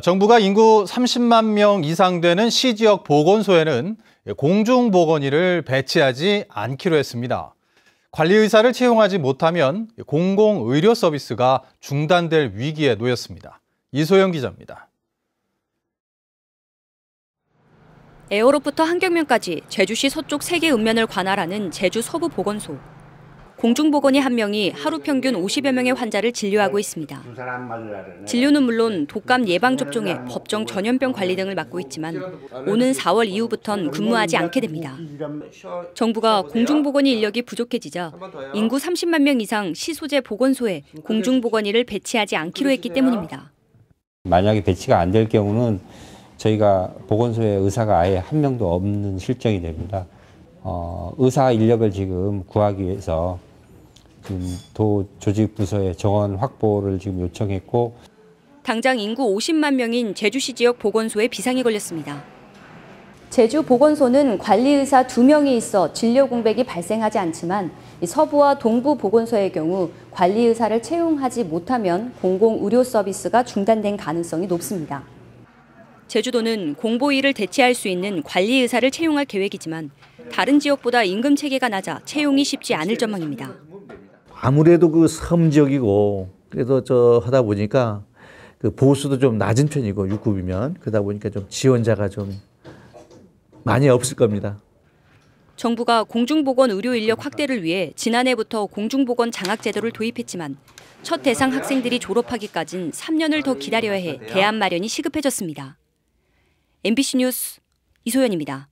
정부가 인구 30만 명 이상 되는 시지역 보건소에는 공중보건의를 배치하지 않기로 했습니다. 관리의사를 채용하지 못하면 공공의료 서비스가 중단될 위기에 놓였습니다. 이소영 기자입니다. 에어로부터 한경면까지 제주시 서쪽 3개 읍면을 관할하는 제주 서부보건소. 공중보건의한 명이 하루 평균 50여 명의 환자를 진료하고 있습니다. 진료는 물론 독감 예방접종에 법정 전염병 관리 등을 맡고 있지만 오는 4월 이후부턴 근무하지 않게 됩니다. 정부가 공중보건의 인력이 부족해지자 인구 30만 명 이상 시소재 보건소에 공중보건의를 배치하지 않기로 했기 때문입니다. 만약에 배치가 안 될 경우는 저희가 보건소에 의사가 아예 한 명도 없는 실정이 됩니다. 어, 의사 인력을 지금 구하기 위해서 지금 도 조직 부서에 정원 확보를 지금 요청했고 당장 인구 50만 명인 제주시 지역 보건소에 비상이 걸렸습니다. 제주 보건소는 관리 의사 2명이 있어 진료 공백이 발생하지 않지만 서부와 동부 보건소의 경우 관리 의사를 채용하지 못하면 공공 의료 서비스가 중단된 가능성이 높습니다. 제주도는 공보 일을 대체할 수 있는 관리 의사를 채용할 계획이지만 다른 지역보다 임금 체계가 낮아 채용이 쉽지 않을 전망입니다. 아무래도 그 섬 지역이고 그래서 저 하다 보니까 그 보수도 좀 낮은 편이고 6급이면 그러다 보니까 좀 지원자가 좀 많이 없을 겁니다. 정부가 공중보건 의료 인력 확대를 위해 지난해부터 공중보건 장학 제도를 도입했지만 첫 대상 학생들이 졸업하기까진 3년을 더 기다려야 해 대안 마련이 시급해졌습니다. MBC 뉴스 이소연입니다.